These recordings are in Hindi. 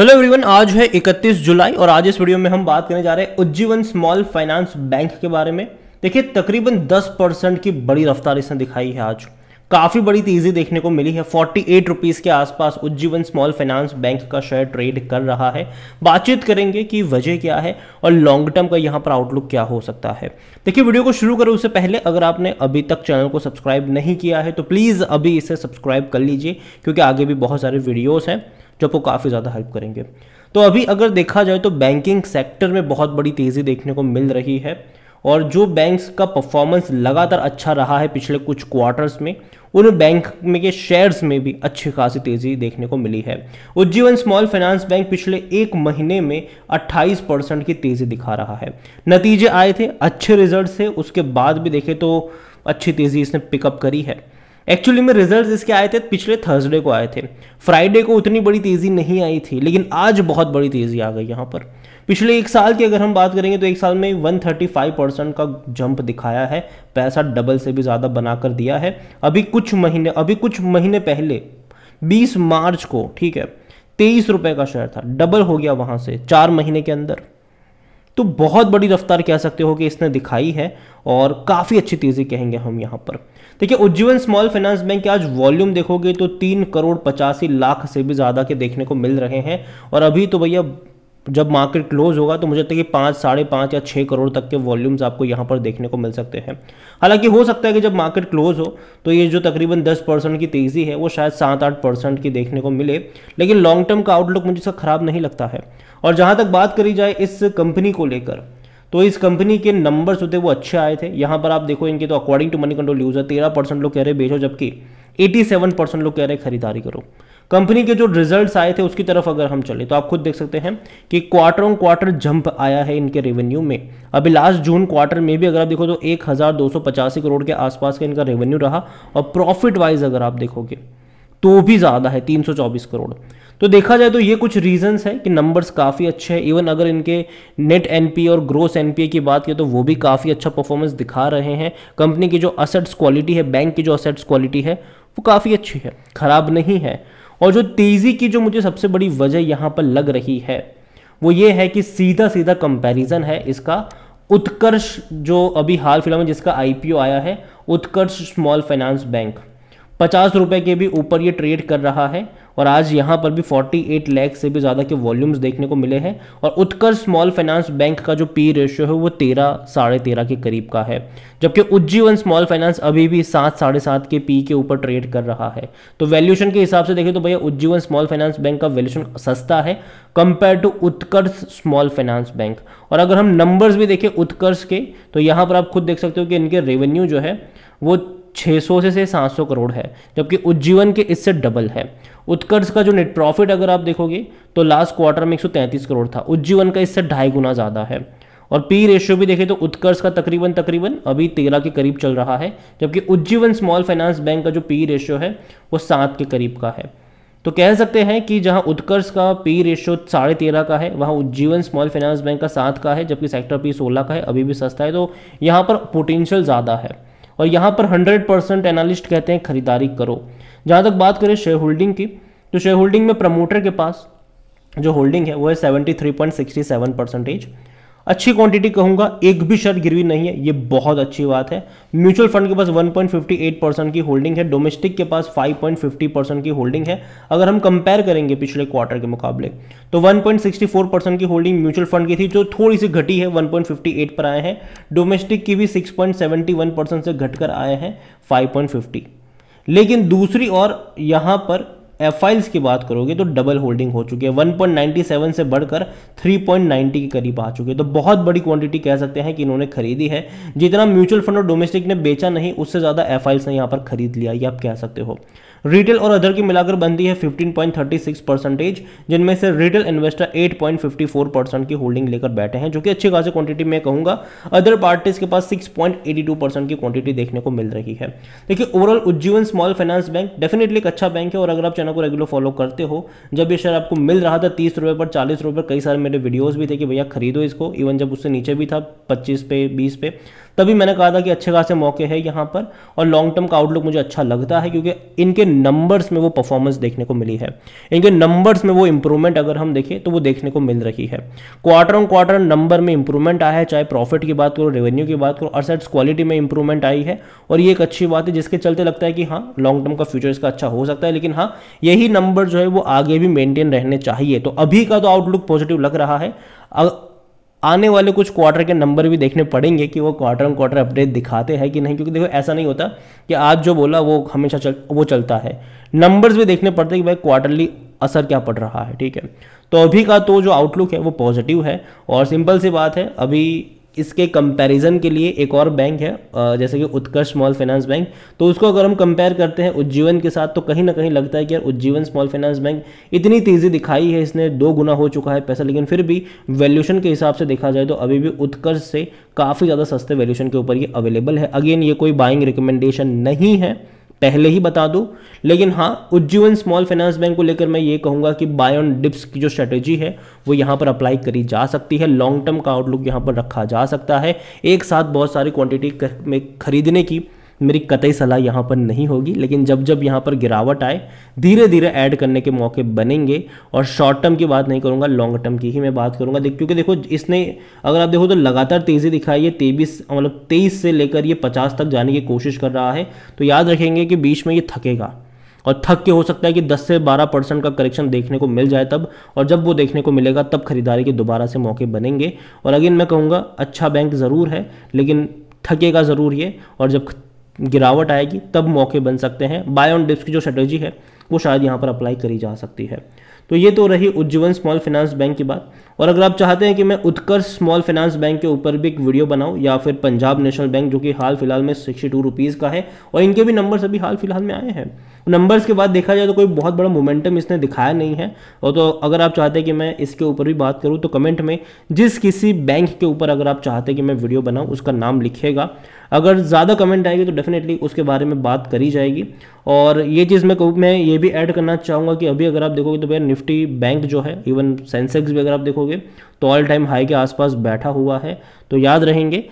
हेलो एवरीवन आज है 31 जुलाई और आज इस वीडियो में हम बात करने जा रहे हैं उज्जीवन स्मॉल फाइनेंस बैंक के बारे में देखिए तकरीबन 10 परसेंट की बड़ी रफ्तार इसने दिखाई है आज काफ़ी बड़ी तेज़ी देखने को मिली है फोर्टी एट रुपीज़ के आसपास उज्जीवन स्मॉल फाइनेंस बैंक का शेयर ट्रेड कर रहा है बातचीत करेंगे कि वजह क्या है और लॉन्ग टर्म का यहाँ पर आउटलुक क्या हो सकता है देखिए वीडियो को शुरू करो उससे पहले अगर आपने अभी तक चैनल को सब्सक्राइब नहीं किया है तो प्लीज़ अभी इसे सब्सक्राइब कर लीजिए क्योंकि आगे भी बहुत सारे वीडियोज़ हैं जो आपको काफ़ी ज़्यादा हेल्प करेंगे तो अभी अगर देखा जाए तो बैंकिंग सेक्टर में बहुत बड़ी तेज़ी देखने को मिल रही है और जो बैंक्स का परफॉर्मेंस लगातार अच्छा रहा है पिछले कुछ क्वार्टर्स में उन बैंक में के शेयर्स में भी अच्छी खासी तेज़ी देखने को मिली है उज्जीवन स्मॉल फाइनेंस बैंक पिछले एक महीने में 28 परसेंट की तेज़ी दिखा रहा है नतीजे आए थे अच्छे रिजल्ट थे उसके बाद भी देखें तो अच्छी तेज़ी इसने पिकअप करी है एक्चुअली में रिजल्ट इसके आए थे पिछले थर्सडे को आए थे फ्राइडे को उतनी बड़ी तेज़ी नहीं आई थी लेकिन आज बहुत बड़ी तेज़ी आ गई यहाँ पर पिछले एक साल की अगर हम बात करेंगे तो एक साल में 135 परसेंट का जंप दिखाया है पैसा डबल से भी ज़्यादा बनाकर दिया है अभी कुछ महीने अभी कुछ महीने पहले 20 मार्च को ठीक है तेईस रुपये का शेयर था डबल हो गया वहाँ से चार महीने के अंदर तो बहुत बड़ी रफ्तार कह सकते हो कि इसने दिखाई है और काफ़ी अच्छी तेज़ी कहेंगे हम यहाँ पर देखिए उज्जीवन स्मॉल फाइनेंस बैंक के आज वॉल्यूम देखोगे तो तीन करोड़ पचासी लाख से भी ज़्यादा के देखने को मिल रहे हैं और अभी तो भैया जब मार्केट क्लोज होगा तो मुझे लगता है कि पाँच साढ़े पाँच या छः करोड़ तक के वॉल्यूम्स आपको यहाँ पर देखने को मिल सकते हैं हालांकि हो सकता है कि जब मार्केट क्लोज हो तो ये जो तकरीबन दस परसेंट की तेज़ी है वो शायद सात आठ परसेंट की देखने को मिले लेकिन लॉन्ग टर्म का आउटलुक मुझे इसका ख़राब नहीं लगता है और जहां तक बात करी जाए इस कंपनी को लेकर तो इस कंपनी के नंबर्स होते वो अच्छे आए थे यहां पर आप देखो इनके तो according to Moneycontrol user तेरह परसेंट लोग कह रहे बेचो जबकि 87 परसेंट लोग कह रहे खरीदारी करो कंपनी के जो रिजल्ट्स आए थे उसकी तरफ अगर हम चले तो आप खुद देख सकते हैं कि क्वार्टर ऑन क्वार्टर जंप आया है इनके रेवेन्यू में अभी लास्ट जून क्वार्टर में भी अगर आप देखो तो एक करोड़ के आसपास का इनका रेवेन्यू रहा और प्रॉफिट वाइज अगर आप देखोगे तो भी ज़्यादा है तीन करोड़ तो देखा जाए तो ये कुछ रीजंस हैं कि नंबर्स काफ़ी अच्छे हैं इवन अगर इनके नेट एनपी और ग्रोस एनपीए की बात करें तो वो भी काफ़ी अच्छा परफॉर्मेंस दिखा रहे हैं कंपनी की जो असेट्स क्वालिटी है बैंक की जो असेट्स क्वालिटी है वो काफ़ी अच्छी है ख़राब नहीं है और जो तेज़ी की जो मुझे सबसे बड़ी वजह यहाँ पर लग रही है वो ये है कि सीधा सीधा कंपेरिजन है इसका उत्कर्ष जो अभी हाल फिलहाल में जिसका आईपीओ आया है उत्कर्ष स्मॉल फाइनेंस बैंक पचास रुपए के भी ऊपर ये ट्रेड कर रहा है और आज यहाँ पर भी 48 लाख से भी ज़्यादा के वॉल्यूम्स देखने को मिले हैं और उत्कर्ष स्मॉल फाइनेंस बैंक का जो पी रेशियो है वो तेरह साढ़े तेरह के करीब का है जबकि उज्जीवन स्मॉल फाइनेंस अभी भी सात साढ़े सात के पी के ऊपर ट्रेड कर रहा है तो वैल्यूशन के हिसाब से देखें तो भैया उज्जीवन स्मॉल फाइनेंस बैंक का वैल्यूशन सस्ता है compare to Utkarsh small finance bank और अगर हम नंबर्स भी देखें उत्कर्ष के तो यहाँ पर आप खुद देख सकते हो कि इनके रेवेन्यू जो है वो 600 से से 700 करोड़ है जबकि उज्जीवन के इससे डबल है उत्कर्ष का जो नेट प्रॉफिट अगर आप देखोगे तो लास्ट क्वार्टर में 133 करोड़ था उज्जीवन का इससे ढाई गुना ज़्यादा है और पी रेशियो भी देखें तो उत्कर्ष का तकरीबन तकरीबन अभी तेरह के करीब चल रहा है जबकि उज्जीवन स्मॉल फाइनेंस बैंक का जो पी रेशियो है वो सात के करीब का है तो कह सकते हैं कि जहां उत्कर्ष का पी रेशियो साढ़े तेरह का है वहां उज्जीवन स्मॉल फाइनेंस बैंक का सात का है जबकि सेक्टर पी सोलह का है अभी भी सस्ता है तो यहाँ पर पोटेंशियल ज़्यादा है और यहाँ पर हंड्रेड परसेंट एनालिस्ट कहते हैं खरीदारी करो जहाँ तक बात करें शेयर होल्डिंग की तो शेयर होल्डिंग में प्रमोटर के पास जो होल्डिंग है वो है seventy three point sixty seven percentage अच्छी क्वांटिटी कहूंगा एक भी शर्त गिरवी नहीं है ये बहुत अच्छी बात है म्यूचुअल फंड के पास 1.58 परसेंट की होल्डिंग है डोमेस्टिक के पास 5.50 परसेंट की होल्डिंग है अगर हम कंपेयर करेंगे पिछले क्वार्टर के मुकाबले तो 1.64 परसेंट की होल्डिंग म्यूचुअल फंड की थी जो थोड़ी सी घटी है 1.58 पर आए हैं डोमेस्टिक की भी 6.71 परसेंट से घटकर आए हैं 5.50 लेकिन दूसरी और यहां पर फाइल्स की बात करोगे तो डबल होल्डिंग हो चुकी है 1.97 से बढ़कर 3.90 के करीब आ चुकी है तो बहुत बड़ी क्वांटिटी कह सकते हैं कि इन्होंने खरीदी है जितना म्यूचुअल फंड और डोमेस्टिक ने बेचा नहीं उससे ज़्यादा एफाइल्स ने यहाँ पर खरीद लिया ये आप कह सकते हो रिटेल और अदर की मिलाकर बनती है 15.36 परसेंटेज जिनमें से रिटेल इन्वेस्टर 8.54 परसेंट की होल्डिंग लेकर बैठे हैं जो कि अच्छी खासी क्वांटिटी में कहूँगा अदर पार्टीज के पास 6.82 परसेंट की क्वांटिटी देखने को मिल रही है देखिए overall Ujjivan small finance bank definitely एक अच्छा बैंक है और अगर आप चैनल को रेगुलर फॉलो करते हो जब ये शेयर आपको मिल रहा था तीस पर चालीस पर कई सारे मेरे वीडियोज़ भी थे कि भैया खरीदो इसको इवन जब उससे नीचे भी था पच्चीस पे बीस पे तभी मैंने कहा था कि अच्छे खासे मौके हैं यहाँ पर और लॉन्ग टर्म का आउटलुक मुझे अच्छा लगता है क्योंकि इनके नंबर्स में वो परफॉर्मेंस देखने को मिली है इनके नंबर्स में वो इंप्रूवमेंट अगर हम देखें तो वो देखने को मिल रही है क्वार्टर ऑन क्वार्टर नंबर में इंप्रूवमेंट आया है चाहे प्रॉफिट की बात करो रेवेन्यू की बात करो असेट्स क्वालिटी में इंप्रूवमेंट आई है और ये एक अच्छी बात है जिसके चलते लगता है कि हाँ लॉन्ग टर्म का फ्यूचर इसका अच्छा हो सकता है लेकिन हाँ यही नंबर जो है वो आगे भी मेंटेन रहने चाहिए तो अभी का तो आउटलुक पॉजिटिव लग रहा है आने वाले कुछ क्वार्टर के नंबर भी देखने पड़ेंगे कि वो क्वार्टर एंड क्वार्टर अपडेट दिखाते हैं कि नहीं क्योंकि देखो ऐसा नहीं होता कि आज जो बोला वो हमेशा चल वो चलता है नंबर्स भी देखने पड़ते हैं कि भाई क्वार्टरली असर क्या पड़ रहा है ठीक है तो अभी का तो जो आउटलुक है वो पॉजिटिव है और सिंपल सी बात है अभी इसके कंपैरिजन के लिए एक और बैंक है जैसे कि उत्कर्ष स्मॉल फाइनेंस बैंक तो उसको अगर हम कंपेयर करते हैं उज्जीवन के साथ तो कहीं ना कहीं लगता है कि यार उज्जीवन स्मॉल फाइनेंस बैंक इतनी तेज़ी दिखाई है इसने दो गुना हो चुका है पैसा लेकिन फिर भी वैल्यूशन के हिसाब से देखा जाए तो अभी भी उत्कर्ष से काफ़ी ज़्यादा सस्ते वैल्यूशन के ऊपर ये अवेलेबल है अगेन ये कोई बाइंग रिकमेंडेशन नहीं है पहले ही बता दूं लेकिन हाँ उज्जीवन स्मॉल फाइनेंस बैंक को लेकर मैं ये कहूँगा कि बाय ऑन डिप्स की जो स्ट्रेटेजी है वो यहाँ पर अप्लाई करी जा सकती है लॉन्ग टर्म का आउटलुक यहाँ पर रखा जा सकता है एक साथ बहुत सारी क्वांटिटी में खरीदने की मेरी कतई सलाह यहाँ पर नहीं होगी लेकिन जब जब यहाँ पर गिरावट आए धीरे धीरे ऐड करने के मौके बनेंगे और शॉर्ट टर्म की बात नहीं करूँगा लॉन्ग टर्म की ही मैं बात करूँगा क्योंकि देखो इसने अगर आप देखो तो लगातार तेज़ी दिखाई है तेईस मतलब तेईस से लेकर ये पचास तक जाने की कोशिश कर रहा है तो याद रखेंगे कि बीच में ये थकेगा और थक के हो सकता है कि 10 से 12 परसेंट का करेक्शन देखने को मिल जाए तब और जब वो देखने को मिलेगा तब खरीदारी के दोबारा से मौके बनेंगे और अगेन मैं कहूँगा अच्छा बैंक ज़रूर है लेकिन थकेगा ज़रूर ये और जब गिरावट आएगी तब मौके बन सकते हैं बाय ऑन डिप्स की जो स्ट्रेटेजी है वो शायद यहाँ पर अप्लाई करी जा सकती है तो ये तो रही उज्जीवन स्मॉल फाइनेंस बैंक की बात और अगर आप चाहते हैं कि मैं उत्कर्ष स्मॉल फाइनेंस बैंक के ऊपर भी एक वीडियो बनाऊं या फिर पंजाब नेशनल बैंक जो कि हाल फिलहाल में सिक्सटी टू रुपीज़ का है और इनके भी नंबर्स अभी हाल फिलहाल में आए हैं नंबर्स के बाद देखा जाए तो कोई बहुत बड़ा मोमेंटम इसने दिखाया नहीं है और तो अगर आप चाहते हैं कि मैं इसके ऊपर भी बात करूँ तो कमेंट में जिस किसी बैंक के ऊपर अगर आप चाहते हैं कि मैं वीडियो बनाऊँ उसका नाम लिखेगा अगर ज़्यादा कमेंट आएगी तो डेफिनेटली उसके बारे में बात करी जाएगी और ये चीज़ मैं मैं ये भी ऐड करना चाहूँगा कि अभी अगर आप देखोगे तो भैया निफ्टी बैंक जो है इवन सेंसेक्स भी अगर आप देखोगे तो ऑल टाइम हाई के आसपास बैठा हुआ है तो याद रहेंगे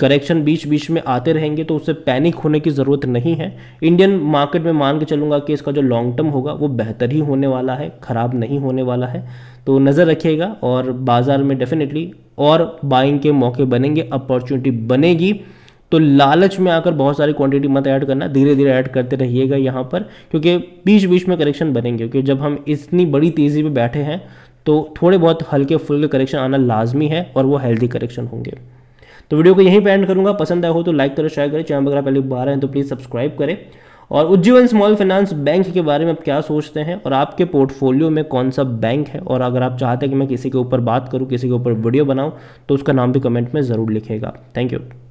करेक्शन बीच बीच में आते रहेंगे तो उससे पैनिक होने की ज़रूरत नहीं है इंडियन मार्केट में मान के चलूँगा कि इसका जो लॉन्ग टर्म होगा वो बेहतर ही होने वाला है ख़राब नहीं होने वाला है तो नज़र रखिएगा और बाज़ार में डेफिनेटली और बाइंग के मौके बनेंगे अपॉर्चुनिटी बनेगी तो लालच में आकर बहुत सारी क्वांटिटी मत ऐड करना धीरे धीरे ऐड करते रहिएगा यहाँ पर क्योंकि बीच बीच में करेक्शन बनेंगे क्योंकि जब हम इतनी बड़ी तेज़ी पर बैठे हैं तो थोड़े बहुत हल्के फुल्के करेक्शन आना लाजमी है और वो हेल्दी करेक्शन होंगे तो वीडियो को यहीं पर एंड करूँगा पसंद आया हो तो लाइक करें शेयर करें चैनल वगैरह पहले बार हैं तो प्लीज़ सब्सक्राइब करें और उज्जीवन स्मॉल फाइनेंस बैंक के बारे में आप क्या सोचते हैं और आपके पोर्टफोलियो में कौन सा बैंक है और अगर आप चाहते हैं कि मैं किसी के ऊपर बात करूं किसी के ऊपर वीडियो बनाऊं तो उसका नाम भी कमेंट में ज़रूर लिखेगा थैंक यू